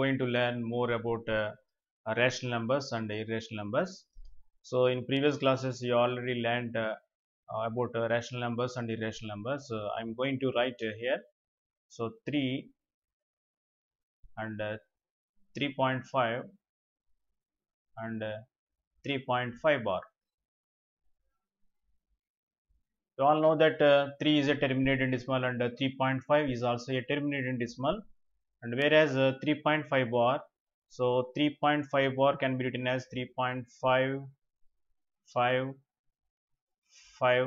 going to learn more about uh, rational numbers and irrational numbers. So, in previous classes you already learned uh, about uh, rational numbers and irrational numbers. So, I am going to write uh, here. So, 3 and uh, 3.5 and 3.5 bar. You all know that uh, 3 is a terminated decimal and uh, 3.5 is also a terminated decimal and whereas uh, 3.5 bar so 3.5 bar can be written as 3.5 5 5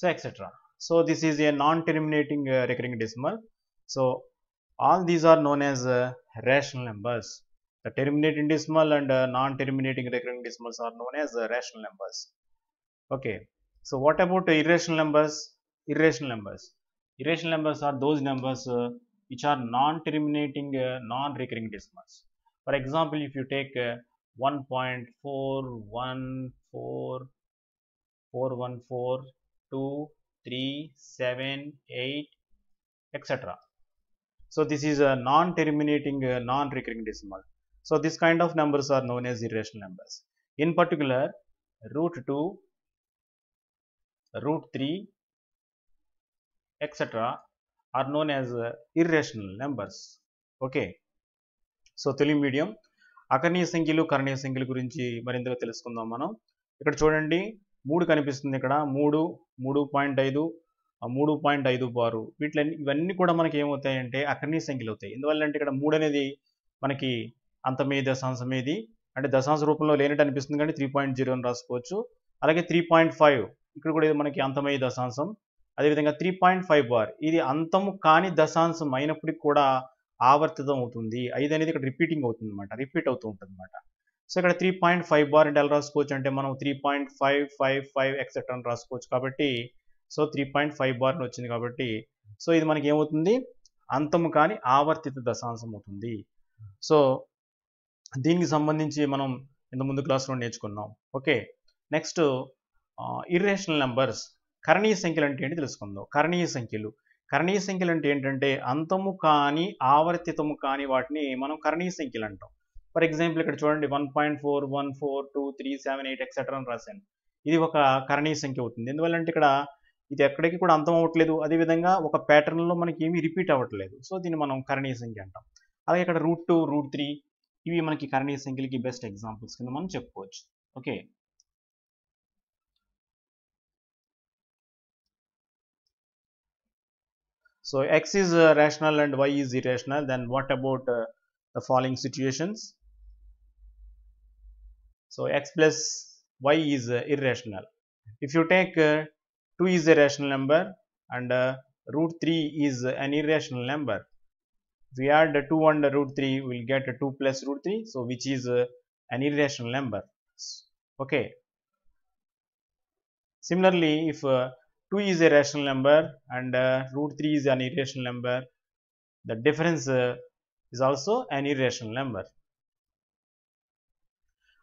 so etc so this is a non-terminating uh, recurring decimal so all these are known as uh, rational numbers the terminating decimal and uh, non-terminating recurring decimals are known as uh, rational numbers okay so what about irrational numbers irrational numbers irrational numbers are those numbers uh, which are non-terminating uh, non-recurring decimals. For example, if you take uh, 1.4144142378 etc. So this is a non-terminating uh, non-recurring decimal. So this kind of numbers are known as irrational numbers. In particular, root 2, root 3, etc are known as irrational irrational okay so Telugu medium అకర్ణీయ సంఖ్యలు కరణీయ సంఖ్యల గురించి మరింతగా తెలుసుకుందాం మనం ఇక్కడ చూడండి మూడు కనిపిస్తుంది ఇక్కడ మూడు మూడు పాయింట్ ఐదు మూడు పాయింట్ ఐదు బారు వీటిలన్నీ ఇవన్నీ కూడా మనకి ఏమవుతాయంటే అకర్ణీయ సంఖ్యలు అవుతాయి ఎందువల్ల అంటే ఇక్కడ మూడు అనేది మనకి అంతమేది దశాంశమేది అంటే దశాంశ రూపంలో లేనట్టు అనిపిస్తుంది కానీ త్రీ పాయింట్ జీరో అని రాసుకోవచ్చు అలాగే త్రీ పాయింట్ ఫైవ్ ఇక్కడ కూడా ఇది మనకి అంతమయ్యే దశాంశం అదేవిధంగా త్రీ పాయింట్ ఫైవ్ బార్ ఇది అంతము కాని దశాంశం అయినప్పటికి కూడా ఆవర్తితం అవుతుంది ఐదు అనేది ఇక్కడ రిపీటింగ్ అవుతుంది అనమాట రిపీట్ అవుతూ ఉంటుంది అనమాట సో ఇక్కడ త్రీ పాయింట్ ఫైవ్ బార్ అంటే ఎలా రాసుకోవచ్చు అంటే మనం three point five five five etcetera అని రాసుకోవచ్చు కాబట్టి సో త్రీ పాయింట్ ఫైవ్ అని వచ్చింది కాబట్టి సో ఇది మనకి ఏమవుతుంది అంతము కాని ఆవర్తిత దశాంశం అవుతుంది సో దీనికి సంబంధించి మనం ఇంత ముందు క్లాస్లో నేర్చుకున్నాం ఓకే నెక్స్ట్ ఇర్రేషనల్ నెంబర్స్ కరణీయ సంఖ్యలు అంటే ఏంటి తెలుసుకుందాం కరణీయ సంఖ్యలు కరణీయ సంఖ్యలు అంటే ఏంటంటే అంతము కాని ఆవర్తితము కాని వాటిని మనం కరణీయ సంఖ్యలు అంటాం ఫర్ ఎగ్జాంపుల్ ఇక్కడ చూడండి one point four one four two three seven eight etcetera అని రాశాను ఇది ఒక కరణీయ సంఖ్య అవుతుంది ఎందువల్ల అంటే ఇక్కడ ఇది ఎక్కడికి కూడా అంతం అవ్వట్లేదు అదేవిధంగా ఒక ప్యాటర్న్లో మనకి ఏమీ రిపీట్ అవ్వట్లేదు సో దీన్ని మనం కరణీయ సంఖ్య అంటాం అలాగే ఇక్కడ రూట్ టూ రూట్ త్రీ ఇవి మనకి కరణీయ సంఖ్యలకి బెస్ట్ ఎగ్జాంపుల్స్ కింద మనం చెప్పుకోవచ్చు okay So, x is uh, rational and y is irrational then what about uh, the following situations? So, x plus y is uh, irrational. If you take uh, 2 is a rational number and uh, root 3 is an irrational number. we add 2 and root 3 we will get 2 plus root 3 so which is uh, an irrational number. Okay. Similarly, if 2 is a rational number and uh, root 3 is an irrational number the difference uh, is also an irrational number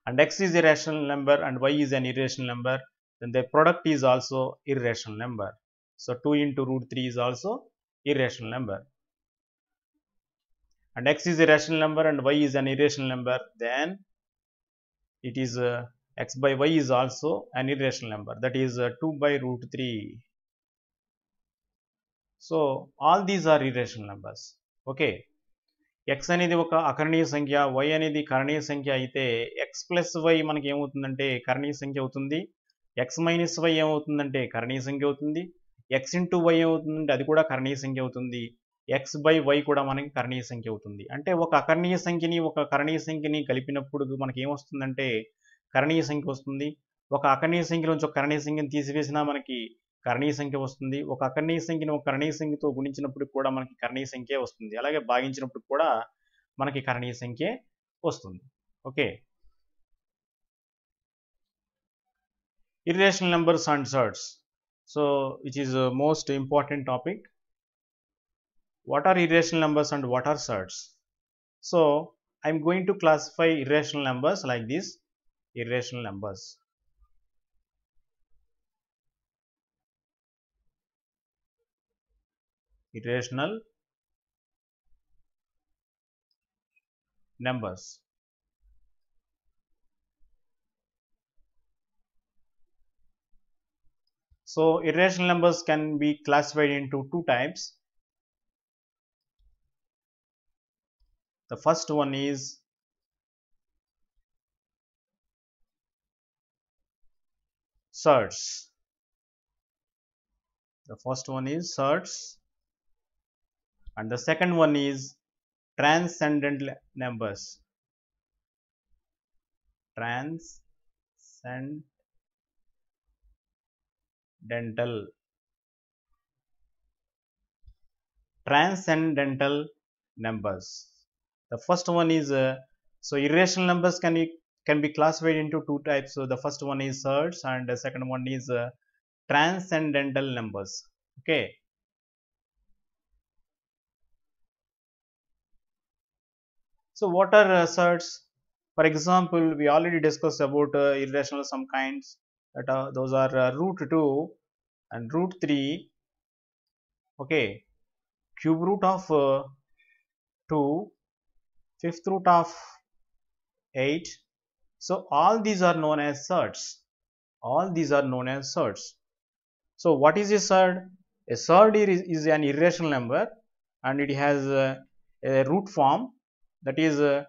and x is a rational number and y is an irrational number then the product is also irrational number so 2 into root 3 is also irrational number and x is a rational number and y is an irrational number then it is a uh, x by y is also an irrational number that is uh, 2 by root 3. So, all these are irrational numbers. Okay. x అనేది ఒక అకర్ణీయ సంఖ్య y అనేది కరణీయ సంఖ్య అయితే x plus y మనకి ఏమవుతుందంటే కరణీయ సంఖ్య అవుతుంది x మైనస్ y ఏమవుతుందంటే కరణీయ సంఖ్య అవుతుంది x ఇంటూ y ఏమవుతుందంటే అది కూడా కరణీయ సంఖ్య అవుతుంది ఎక్స్ బై వై కూడా మనకి కరణీయ సంఖ్య అవుతుంది అంటే ఒక అకరణీయ సంఖ్యని ఒక కరణీయ సంఖ్యని కలిపినప్పుడు మనకి ఏమొస్తుందంటే కరణీయ సంఖ్య వస్తుంది ఒక అకర్ణీయ సంఖ్య నుంచి ఒక కరణీయ సంఖ్యను తీసివేసినా మనకి కరణీయ సంఖ్య వస్తుంది ఒక అకర్ణీయ సంఖ్యను ఒక కరణీయ సంఖ్యతో గుణించినప్పుడు కూడా మనకి కరణీయ సంఖ్య వస్తుంది అలాగే భాగించినప్పుడు కూడా మనకి కరణీయ సంఖ్య వస్తుంది okay irrational numbers and surds so which is most important topic what are irrational numbers and what are surds so I'm going to classify irrational numbers like this irrational numbers. Irrational numbers. So, irrational numbers can be classified into two types. The first one is search the first one is search and the second one is transcendental numbers transcendental transcendental numbers the first one is uh, so irrational numbers can be can be classified into two types. So the first one is herds and the second one is uh, transcendental numbers. Okay. So what are uh, For example, we already discussed about uh, irrational sum kinds. That are, those are uh, root 2 and root 3. Okay. Cube root of uh, 2, fifth root of 8 so all these are known as surds. All these are known as surds. So what is a surd? A surd is, is an irrational number and it has a, a root form that is uh,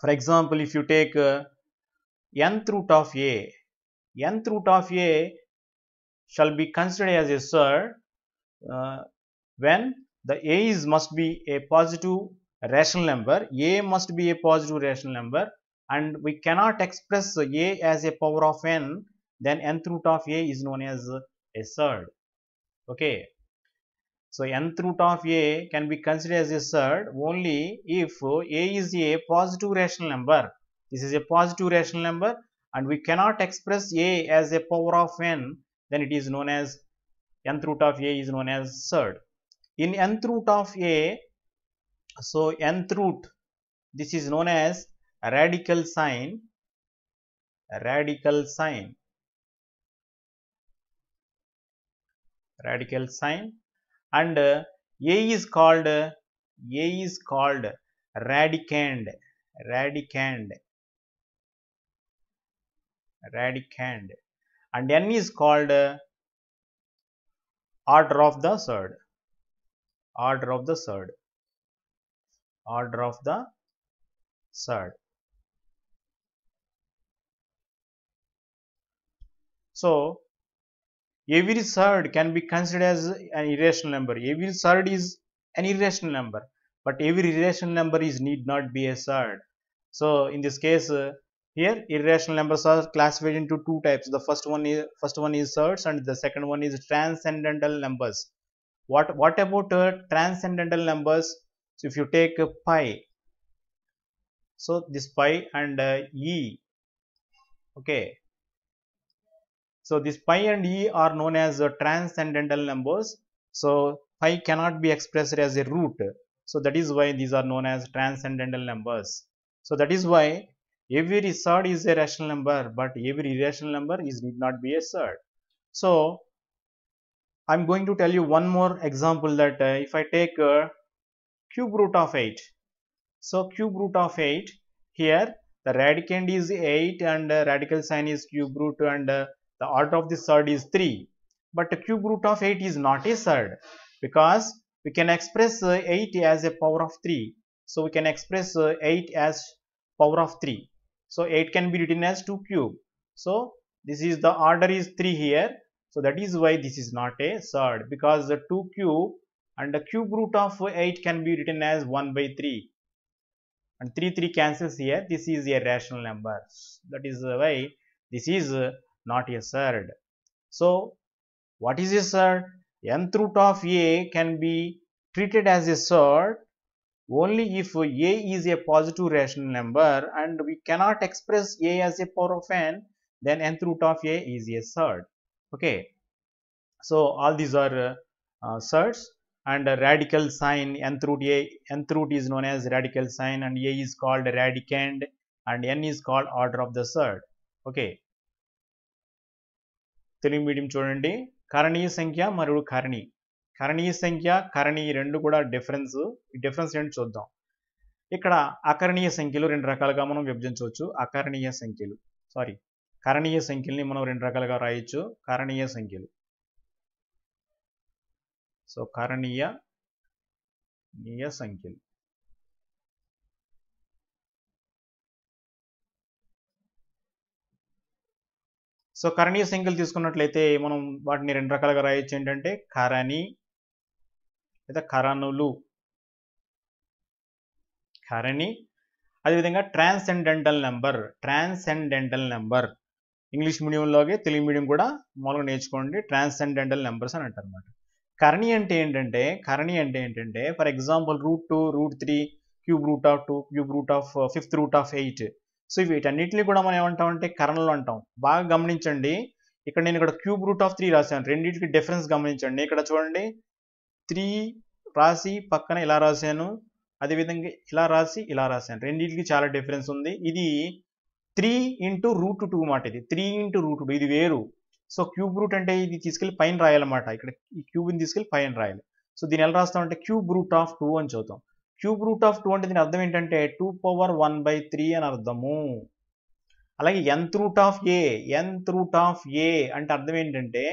for example if you take uh, nth root of a nth root of a shall be considered as a surd uh, when the a is must be a positive rational number a must be a positive rational number and we cannot express a as a power of n then nth root of a is known as a third okay so nth root of a can be considered as a third only if a is a positive rational number this is a positive rational number and we cannot express a as a power of n then it is known as nth root of a is known as third in nth root of a so nth root this is known as radical sign radical sign radical sign and uh, a is called uh, a is called radicand radicand radicand and n is called uh, order of the third order of the third order of the third So every third can be considered as an irrational number. Every third is an irrational number, but every irrational number is need not be a third. So in this case, uh, here irrational numbers are classified into two types. The first one is first one is thirds, and the second one is transcendental numbers. What what about uh, transcendental numbers? So if you take uh, pi, so this pi and uh, e, okay, so this pi and e are known as uh, transcendental numbers. So pi cannot be expressed as a root. So that is why these are known as transcendental numbers. So that is why every third is a rational number, but every irrational number is need not be a third. So I'm going to tell you one more example that uh, if I take uh, cube root of 8. So cube root of 8 here the radicand is 8 and uh, radical sign is cube root and uh, the art of the third is 3. But the cube root of 8 is not a third because we can express uh, 8 as a power of 3. So we can express uh, 8 as power of 3. So 8 can be written as 2 cube. So this is the order is 3 here. So that is why this is not a third because the 2 cube and the cube root of 8 can be written as 1 by 3 and 3 3 cancels here this is a rational number that is why this is uh, not a third. So, what is a third? nth root of a can be treated as a third only if a is a positive rational number and we cannot express a as a power of n then nth root of a is a third. Okay. So, all these are uh, asserts and radical sign nth root a nth root is known as radical sign and a is called radicand and n is called order of the third. Okay. Telugu medium చూడండి కరణీయ సంఖ్య మరియు కరణి కరణీయ సంఖ్య కరణి రెండు కూడా difference ఈ difference రెండు చూద్దాం ఇక్కడ అకరణీయ సంఖ్యలు రెండు రకాలుగా మనం విభజించవచ్చు అకరణీయ సంఖ్యలు సారీ కరణీయ సంఖ్యల్ని మనం రెండు రకాలుగా రాయొచ్చు కరణీయ సంఖ్యలు సో కరణీయ సంఖ్యలు సో కరణీయ సంఖ్యలు తీసుకున్నట్లయితే మనం వాటిని రెండు రకాలుగా రాయొచ్చు ఏంటంటే కరణి లేదా కరణులు కరణి అదేవిధంగా transcendental number transcendental number English మీడియంలోగే తెలుగు మీడియం కూడా మామూలుగా నేర్చుకోండి ట్రాన్సెండెంటల్ నెంబర్స్ అని అంటారు అనమాట కరణి అంటే ఏంటంటే కరణి అంటే ఏంటంటే for example root two root three cube root of two cube root of fifth root of eight so వీటన్నిటిని కూడా మనం ఏమంటాం అంటే కరణలు అంటాం బాగా గమనించండి ఇక్కడ నేను ఇక్కడ క్యూబ్ రూట్ ఆఫ్ త్రీ రాశాను రెండింటికి డిఫరెన్స్ గమనించండి ఇక్కడ చూడండి త్రీ రాసి పక్కన ఇలా రాశాను అదేవిధంగా ఇలా రాసి ఇలా రాశాను రెండింటికి చాలా డిఫరెన్స్ ఉంది ఇది త్రీ ఇంటూ రూట్ టూ మాట ఇది త్రీ ఇంటూ రూట్ టూ ఇది వేరు సో క్యూబ్ రూట్ అంటే ఇది తీసుకెళ్ళి పైన రాయాలన్నమాట ఇక్కడ ఈ క్యూబ్ని తీసుకెళ్ళి పైన రాయాలి సో దీని ఎలా రాస్తామంటే క్యూబ్ రూట్ ఆఫ్ టూ అని చదువుతాం క్యూబ్ రూట్ ఆఫ్ టూ అంటే దీని అర్థం ఏంటంటే two power one by three అని అర్థము అలాగే nth root of a nth root of a అంటే అర్థం ఏంటంటే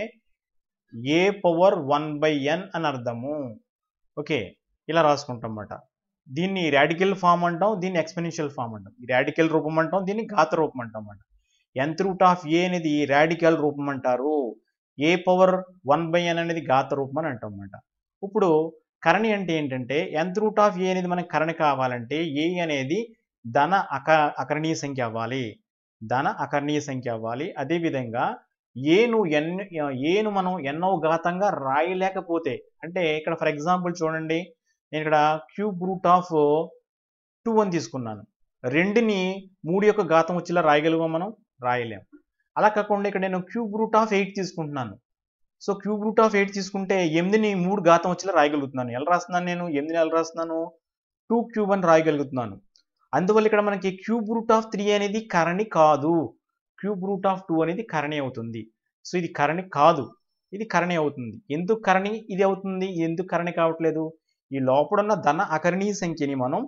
a power one by n అని అర్థము ఓకే ఇలా రాసుకుంటాం అన్నమాట దీన్ని రాడికల్ ఫామ్ అంటాం దీన్ని ఎక్స్పెన్షియల్ ఫామ్ అంటాం రాడికల్ రూపం అంటాం దీన్ని ఘాత రూపం అంటాం అన్నమాట ఎంత్ రూట్ ఆఫ్ ఏ అనేది రాడికల్ రూపం అంటారు a power one by n అనేది ఘాత రూపం అని అంటాం అన్నమాట ఇప్పుడు కరణి అంటే ఏంటంటే ఎంత రూట్ ఆఫ్ ఏ అనేది మనకి కరణి కావాలంటే ఏ అనేది ధన అక అకరణీయ సంఖ్య అవ్వాలి ధన అకరణీయ సంఖ్య అవ్వాలి అదేవిధంగా ఏను ఎన్ ఏను మనం ఎన్నో ఘాతంగా రాయలేకపోతే అంటే ఇక్కడ ఫర్ ఎగ్జాంపుల్ చూడండి నేను ఇక్కడ క్యూబ్ రూట్ ఆఫ్ టూ అని తీసుకున్నాను రెండుని మూడు యొక్క ఘాతం వచ్చేలా రాయగలిగా మనం రాయలేం అలా కాకుండా ఇక్కడ నేను క్యూబ్ రూట్ ఆఫ్ ఎయిట్ తీసుకుంటున్నాను so cube root of eight తీసుకుంటే ఎనిమిదిని మూడు ఘాతం వచ్చేలా రాయగలుగుతున్నాను ఎలా రాస్తున్నాను నేను ఎనిమిదిని ఎలా రాస్తున్నాను టూ క్యూబ్ అని రాయగలుగుతున్నాను అందువల్ల ఇక్కడ మనకి క్యూబ్ రూట్ ఆఫ్ త్రీ అనేది కరణి కాదు క్యూబ్ రూట్ ఆఫ్ టూ అనేది కరణి అవుతుంది సో ఇది కరణి కాదు ఇది కరణి అవుతుంది ఎందుకు కరణి ఇది అవుతుంది ఎందుకు కరణి కావట్లేదు ఈ లోపల ఉన్న ధన అకరణీ సంఖ్యని మనం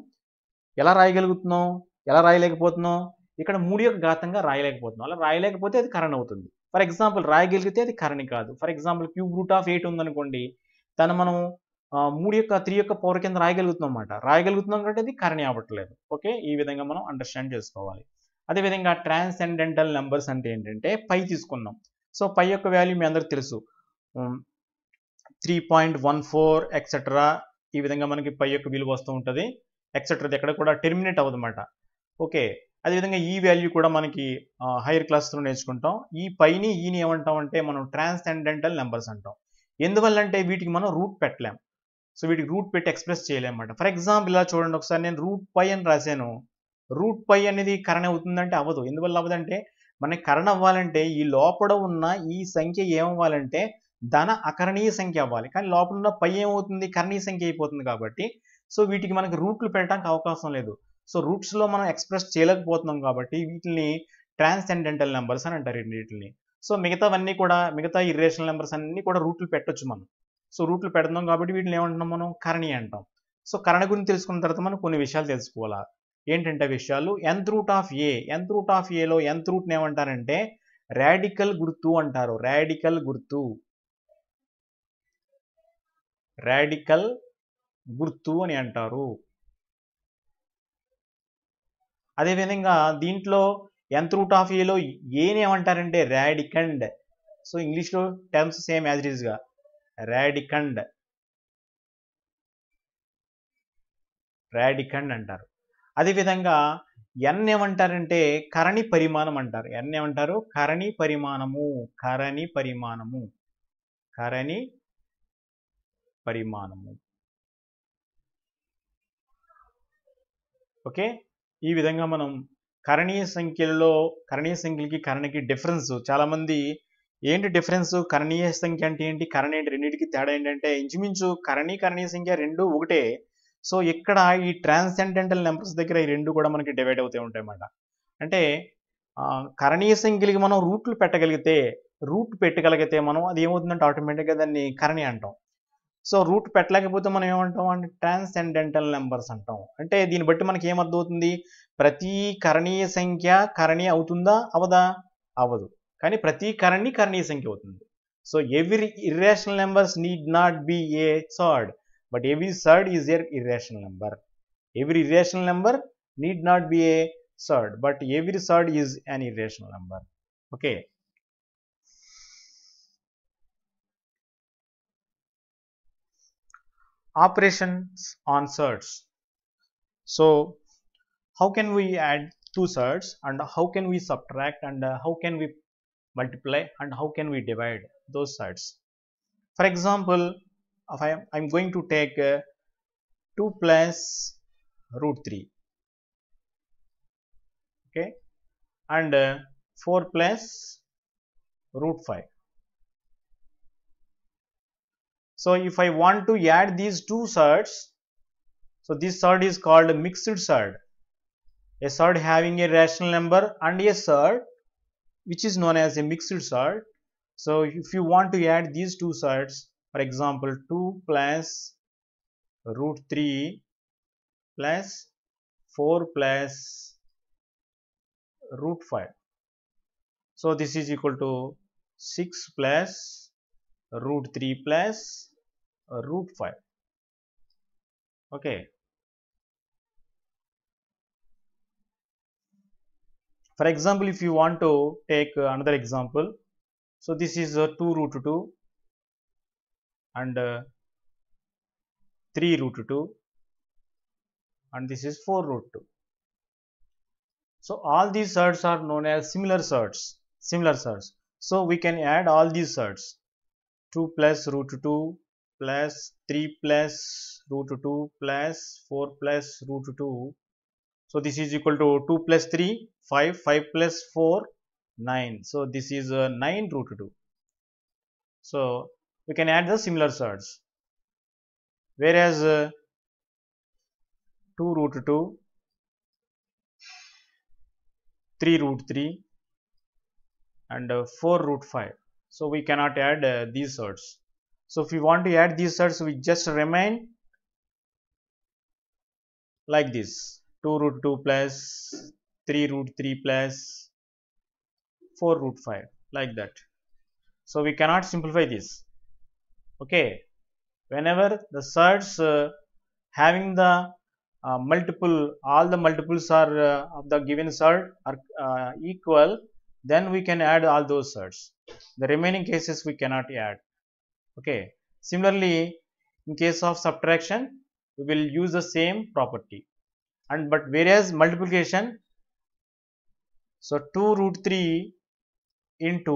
ఎలా రాయగలుగుతున్నాం ఎలా రాయలేకపోతున్నాం ఇక్కడ మూడు యొక్క ఘాతంగా రాయలేకపోతున్నాం అలా రాయలేకపోతే అది కరణి అవుతుంది ఫర్ ఎగ్జాంపుల్ రాయగలిగితే అది కరణి కాదు for example cube root of eight ఉందనుకోండి తను మనం మూడు యొక్క త్రీ యొక్క పవర్ కింద రాయగలుగుతున్నాం అనమాట రాయగలుగుతున్నాం కాబట్టి అది కరణి అవ్వట్లేదు ఓకే ఈ విధంగా మనం అండర్స్టాండ్ చేసుకోవాలి అదేవిధంగా ట్రాన్సెండెంటల్ నెంబర్స్ అంటే ఏంటంటే పై తీసుకున్నాం సో పై యొక్క వాల్యూ మీ అందరికి తెలుసు three point one four etcetera ఈ విధంగా మనకి పై యొక్క విలువ వస్తూ ఉంటుంది ఎక్సెట్రా ఎక్కడ కూడా టెర్మినేట్ అవ్వదన్నమాట ఓకే అదేవిధంగా ఈ వాల్యూ కూడా మనకి హైయర్ క్లాస్లో నేర్చుకుంటాం ఈ పైని ఈని ఏమంటాం అంటే మనం ట్రాన్స్సెండెంటల్ నెంబర్స్ అంటాం ఎందువల్లంటే వీటికి మనం రూట్ పెట్టలేం సో వీటికి రూట్ పెట్టి ఎక్స్ప్రెస్ చేయలేమన్నమాట ఫర్ ఎగ్జాంపుల్ ఇలా చూడండి ఒకసారి నేను రూట్ పై అని రాశాను రూట్ పై అనేది కరణ అవుతుందంటే అవ్వదు ఎందువల్ల అవ్వదంటే మనకి కరణ అవ్వాలంటే ఈ లోపల ఉన్న ఈ సంఖ్య ఏమవ్వాలంటే ధన అకరణీయ సంఖ్య అవ్వాలి కానీ లోపల ఉన్న పై ఏమవుతుంది కరణీయ సంఖ్య అయిపోతుంది కాబట్టి సో వీటికి మనకి రూట్లు పెట్టడానికి అవకాశం లేదు సో రూట్స్లో మనం ఎక్స్ప్రెస్ చేయలేకపోతున్నాం కాబట్టి వీటిని ట్రాన్స్జెండెంటల్ నెంబర్స్ అని అంటారు వీటిని సో మిగతావన్నీ కూడా మిగతా ఇర్రేషనల్ నెంబర్స్ అన్నీ కూడా రూట్లు పెట్టొచ్చు మనం సో రూట్లు పెడుతున్నాం కాబట్టి వీటిని ఏమంటున్నాం మనం కరణి అంటాం సో కరణ గురించి తెలుసుకున్న తర్వాత మనం కొన్ని విషయాలు తెలుసుకోవాలా ఏంటంటే విషయాలు nth root of a nth root of ఏలో ఎంత రూట్ని ఏమంటారంటే రాడికల్ గుర్తు అంటారు రాడికల్ గుర్తు రాడికల్ గుర్తు అని అంటారు అదేవిధంగా దీంట్లో ఎంత రూట్ ఆఫ్ ఏలో ఏని ఏమంటారంటే ర్యాడికండ్ సో ఇంగ్లీష్లో టర్మ్స్ సేమ్ యాజ్ ఈజ్గా ర్యాడికండ్ ర్యాడికండ్ అంటారు అదేవిధంగా ఎన్ ఏమంటారంటే కరణి పరిమాణం అంటారు ఎన్ ఏమంటారు కరణి పరిమాణము కరణి పరిమాణము కరణి పరిమాణము ఓకే ఈ విధంగా మనం కరణీయ సంఖ్యలలో కరణీయ సంఖ్యలకి కరణకి డిఫరెన్స్ చాలామంది ఏంటి డిఫరెన్స్ కరణీయ సంఖ్య అంటే ఏంటి కరణ ఏంటి రెండింటికి తేడా ఏంటంటే ఇంచుమించు కరణీ కరణీయ సంఖ్య రెండు ఒకటే సో ఇక్కడ ఈ ట్రాన్సెండెంటల్ నెంబర్స్ దగ్గర ఈ రెండు కూడా మనకి డివైడ్ అవుతూ ఉంటాయి అన్నమాట అంటే కరణీయ సంఖ్యలకి మనం రూట్లు పెట్టగలిగితే రూట్ పెట్టగలిగితే మనం అది ఏమవుతుందంటే ఆటోమేటిక్గా దాన్ని కరణి అంటాం సో రూట్ పెట్టలేకపోతే మనం ఏమంటాం అంటే ట్రాన్సెండెంటల్ నెంబర్స్ అంటాం అంటే దీన్ని బట్టి మనకి ఏమర్థమవుతుంది ప్రతి కరణీయ సంఖ్య కరణీయ అవుతుందా అవదా అవదు కానీ ప్రతి కరణి కరణీయ సంఖ్య అవుతుంది so every irrational numbers need not be a surd but every surd is er irrational number every irrational number need not be a third but every third is an irrational number okay operations on certs. So how can we add two certs and how can we subtract and how can we multiply and how can we divide those certs. For example, if I am going to take uh, 2 plus root 3 okay and uh, 4 plus root 5 So if I want to add these two surds, so this surd is called a mixed surd. A surd having a rational number and a surd which is known as a mixed surd. So if you want to add these two surds, for example 2 plus root 3 plus 4 plus root 5. So this is equal to 6 plus root 3 plus root 5 okay for example if you want to take another example so this is 2 root 2 and uh, 3 root 2 and this is 4 root 2 so all these certs are known as similar certs similar certs so we can add all these certs 2 plus root 2 plus 3 plus root 2 plus 4 plus root 2 so this is equal to 2 plus 3 5 5 plus 4 9 so this is uh, 9 root 2 so we can add the similar sorts whereas uh, 2 root 2 3 root 3 and uh, 4 root 5 so we cannot add uh, these sorts so if we want to add these sets we just remain like this 2 root 2 plus 3 root 3 plus 4 root 5 like that so we cannot simplify this okay whenever the search uh, having the uh, multiple all the multiples are uh, of the given cert are uh, equal then we can add all those certs the remaining cases we cannot add okay similarly in case of subtraction we will use the same property and but whereas multiplication so 2 root 3 into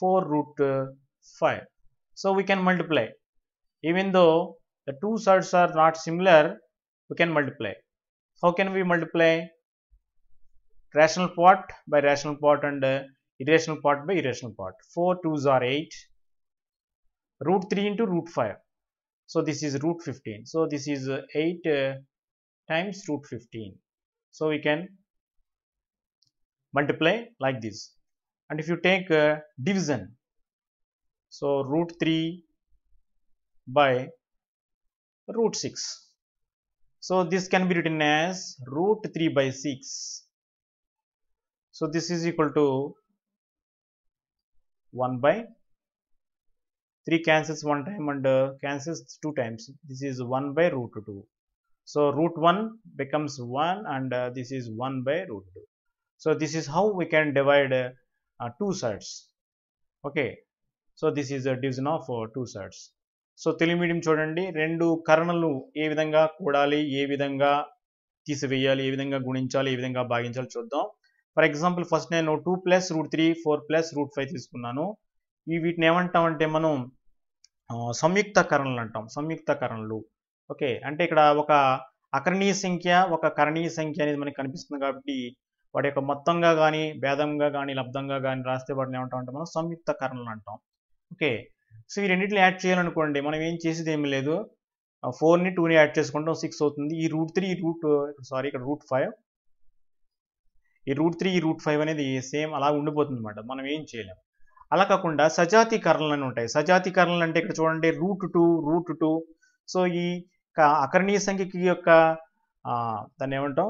4 root uh, 5 so we can multiply even though the two sides are not similar we can multiply how can we multiply rational part by rational part and uh, irrational part by irrational part 4 2s are 8 root 3 into root 5 so this is root 15 so this is uh, 8 uh, times root 15 so we can multiply like this and if you take uh, division so root 3 by root 6 so this can be written as root 3 by 6 so this is equal to 1 by 3 cancels one time and uh, cancels two times this is 1 by root 2 so root 1 becomes 1 and uh, this is 1 by root 2 so this is how we can divide uh, uh two sides okay so this is division of two sides so Telugu medium చూడండి రెండు కర్ణలు ఏ విధంగా కూడాలి ఏ విధంగా తీసివేయాలి ఏ విధంగా గుణించాలి ఏ విధంగా భాగించాలి చూద్దాం ఫర్ ఎగ్జాంపుల్ ఫస్ట్ నేను two plus root three four plus root five తీసుకున్నాను ఈ వీటిని ఏమంటామంటే మనం సంయుక్త కరణలు అంటాం సంయుక్త కరణలు ఓకే అంటే ఇక్కడ ఒక అకరణీయ సంఖ్య ఒక కరణీయ సంఖ్య అనేది మనకి కనిపిస్తుంది కాబట్టి వాటి యొక్క మొత్తంగా కానీ భేదంగా కానీ లబ్ధంగా కానీ రాస్తే వాటిని ఏమంటాం అంటే మనం కరణలు అంటాం ఓకే సో ఈ రెండింటిని యాడ్ చేయాలనుకోండి మనం ఏం చేసేది ఏమి లేదు ఫోర్ని టూని యాడ్ చేసుకుంటాం సిక్స్ అవుతుంది ఈ రూట్ త్రీ రూట్ సారీ ఇక్కడ రూట్ ఫైవ్ ఈ రూట్ త్రీ ఈ రూట్ ఫైవ్ అనేది సేమ్ అలా ఉండిపోతుంది అనమాట మనం ఏం చేయలేము అలా కాకుండా సజాతీకరణలు అని ఉంటాయి సజాతీకరణలు అంటే ఇక్కడ చూడండి root two root two so ఈ అకరణీయ సంఖ్యకి యొక్క దాన్ని ఏమంటాం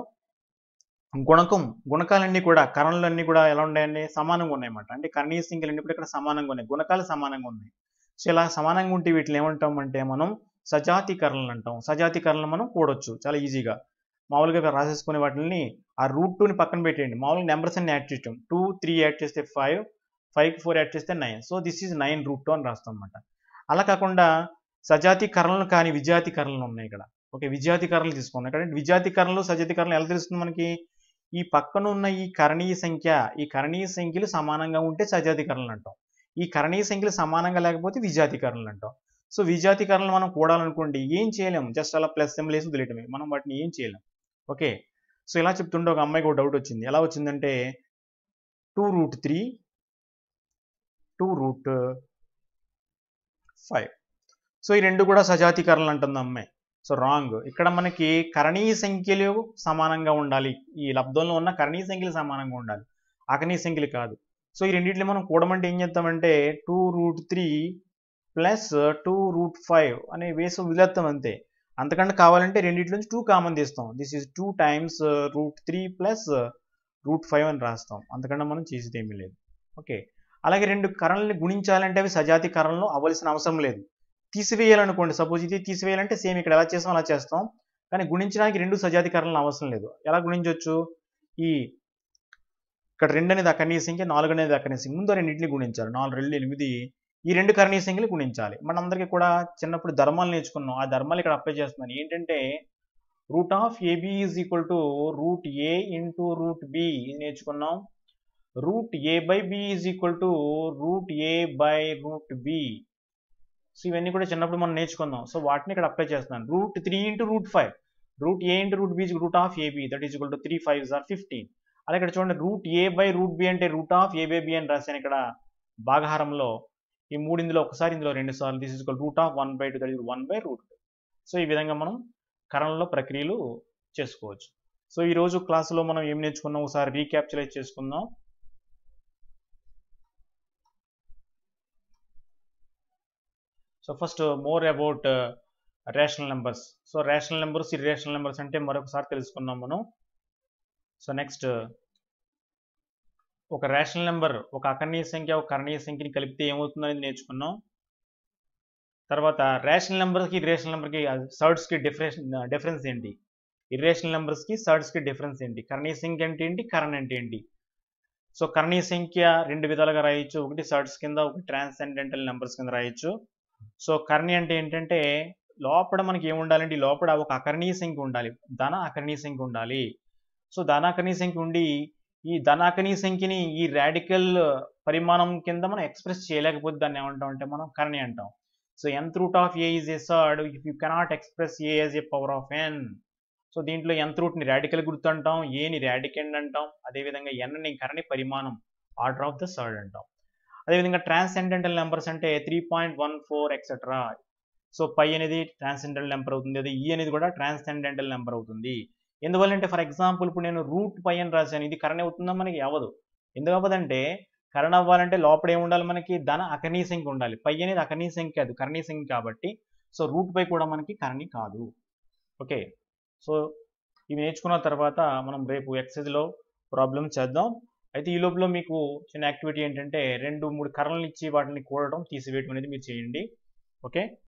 గుణకం గుణకాలన్నీ కూడా కరణలన్నీ కూడా ఎలా ఉన్నాయండి సమానంగా ఉన్నాయన్నమాట అంటే కరణీయ సంఖ్యలు అన్ని కూడా ఇక్కడ సమానంగా ఉన్నాయి గుణకాలు సమానంగా ఉన్నాయి సో ఇలా సమానంగా ఉంటే వీటిని ఏమంటాం అంటే మనం సజాతీకరణలు అంటాం సజాతీకరణలు మనం కూడొచ్చు చాలా ఈజీగా మామూలుగా రాసేసుకునే వాటిని ఆ రూట్ టూని పక్కన పెట్టేయండి మామూలుగా నెంబర్స్ అన్ని యాడ్ చేయటం టూ త్రీ యాడ్ చేస్తే ఫైవ్ ఫైవ్ ఫోర్ యాడ్ చేస్తే nine so this is nine root two అని రాస్తాం అనమాట అలా కాకుండా కరణలు కానీ కరణలు ఉన్నాయి ఇక్కడ ఓకే విజాతీకరణలు తీసుకున్నాం ఇక్కడ సజాతి సజాతీకరణలు ఎలా తెలుస్తుంది మనకి ఈ పక్కన ఉన్న ఈ కరణీయ సంఖ్య ఈ కరణీయ సంఖ్యలు సమానంగా ఉంటే సజాతీకరణలు అంటాం ఈ కరణీయ సంఖ్యలు సమానంగా లేకపోతే కరణలు అంటాం సో కరణలు మనం కూడాలనుకోండి ఏం చేయలేము జస్ట్ అలా ప్లస్ సింబల్ తెలియటమే మనం వాటిని ఏం చేయలేం ఓకే సో ఇలా చెప్తుంటే ఒక అమ్మాయికి ఒక డౌట్ వచ్చింది ఎలా వచ్చిందంటే two root three two root five so ఈ రెండు కూడా సజాతీకరణలు అంటుంది అమ్మాయి సో రాంగ్ ఇక్కడ మనకి కరణీయ సంఖ్యలు సమానంగా ఉండాలి ఈ లబ్ధంలో ఉన్న కరణీయ సంఖ్యలు సమానంగా ఉండాలి అకనీయ సంఖ్యలు కాదు సో ఈ రెండింటిని మనం కూడమంటే ఏం చేస్తామంటే two root three plus two root five అనే వేసు వదిలేస్తాం అంతే అంతకంటే కావాలంటే రెండింటి నుంచి టూ కామన్ తీస్తాం this is two times root three plus root five అని రాస్తాం అంతకంటే మనం చేసేది ఏమీ లేదు ఓకే అలాగే రెండు కరణల్ని గుణించాలంటే అవి సజాతి కర్రలను అవ్వాల్సిన అవసరం లేదు తీసివేయాలనుకోండి సపోజ్ ఇది తీసివేయాలంటే సేమ్ ఇక్కడ ఎలా చేస్తాం అలా చేస్తాం కానీ గుణించడానికి రెండు సజాతి కర్రలను అవసరం లేదు ఎలా గుణించవచ్చు ఈ ఇక్కడ రెండు అనేది అక్కడి సంఖ్య నాలుగు అనేది అక్కడి సంఖ్య ముందు రెండింటిని గుణించాలి నాలుగు రెండు ఎనిమిది ఈ రెండు కరణీయ సంఖ్యలు గుణించాలి అందరికీ కూడా చిన్నప్పుడు ధర్మాలు నేర్చుకున్నాం ఆ ధర్మాలు ఇక్కడ అప్లై చేస్తున్నాను ఏంటంటే root of AB is equal to root a into root b నేర్చుకున్నాం root a by b is equal to root a by root b. So ఇవన్నీ కూడా చిన్నప్పుడు మనం నేర్చుకుందాం సో వాటిని ఇక్కడ అప్లై చేస్తున్నాను root three into root five root a into root b root of AB that is equal to three five or fifteen అలా ఇక్కడ చూడండి root a by root b అంటే రూట్ ఆఫ్ ఏ బై అని రాశాను ఇక్కడ భాగహారంలో ఈ మూడు ఇందులో ఒకసారి ఇందులో రెండు సార్లు this equal root of one by two that is one by root so ఈ విధంగా మనం కరణంలో ప్రక్రియలు చేసుకోవచ్చు సో ఈరోజు క్లాసులో మనం ఏం నేర్చుకున్నాం ఒకసారి రీక్యాప్చులేట్ చేసుకుందాం so first more about rational numbers so rational numbers irrational numbers అంటే మరొకసారి తెలుసుకున్నాం మనం సో నెక్స్ట్ uh, ఒక రేషనల్ నెంబర్ ఒక అకర్ణీయ సంఖ్య ఒక కర్ణీయ సంఖ్యని కలిపితే ఏమవుతుందని నేర్చుకున్నాం తర్వాత రేషనల్ నెంబర్కి ఇర్రేషనల్ నెంబర్కి సర్డ్స్కి డిఫరెన్స్ డిఫరెన్స్ ఏంటి ఇర్రేషనల్ నెంబర్స్కి సర్డ్స్కి డిఫరెన్స్ ఏంటి కరణీయ సంఖ్య అంటే ఏంటి కరణ్ అంటే ఏంటి సో కర్ణీయ సంఖ్య రెండు విధాలుగా రాయొచ్చు ఒకటి సర్డ్స్ కింద ఒకటి ట్రాన్సెండెంటల్ నెంబర్స్ కింద రాయొచ్చు సో కర్ణి అంటే ఏంటంటే లోపల మనకి ఏమి ఉండాలంటే లోపల ఒక అకర్ణీయ సంఖ్య ఉండాలి ధన అకర్ణీయ సంఖ్య ఉండాలి సో ధనాకర్ణీయ సంఖ్య ఉండి ఈ ధనాకర్ణీయ సంఖ్యని ఈ రాడికల్ పరిమాణం కింద మనం ఎక్స్ప్రెస్ చేయలేకపోతే దాన్ని ఏమంటాం అంటే మనం కర్ణి అంటాం so nth root of a is a surd if you cannot express a as a power of n so దీంట్లో ఎంత రూట్ని రాడికల్ గుర్తు అంటాం ఏని రాడికెండ్ అంటాం అదేవిధంగా ఎన్ని కరణి పరిమాణం ఆర్డర్ ఆఫ్ ద సర్డ్ అంటాం అదేవిధంగా ట్రాన్సెండెంటల్ నెంబర్స్ అంటే three point one four etcetera so pi అనేది ట్రాన్సెండెంటల్ నెంబర్ అవుతుంది అదే ఈ e అనేది కూడా ట్రాన్సెండెంటల్ నెంబర్ అవుతుంది ఎందువల్లంటే ఫర్ ఎగ్జాంపుల్ ఇప్పుడు నేను రూట్ పై అని రాశాను ఇది కరణ అవుతుందా మనకి అవ్వదు ఎందుకు అవ్వదంటే కరణ అవ్వాలంటే లోపల ఏమి ఉండాలి మనకి ధన అకనీ సంఖ్య ఉండాలి పై అనేది అకనీ సంఖ్య కాదు కరణీ సంఖ్య కాబట్టి సో రూట్ పై కూడా మనకి కరణి కాదు ఓకే సో ఇవి నేర్చుకున్న తర్వాత మనం రేపు ఎక్సైజ్లో ప్రాబ్లమ్ చేద్దాం అయితే ఈ లోపల మీకు చిన్న యాక్టివిటీ ఏంటంటే రెండు మూడు కర్రలు ఇచ్చి వాటిని కూడటం తీసివేయటం అనేది మీరు చేయండి ఓకే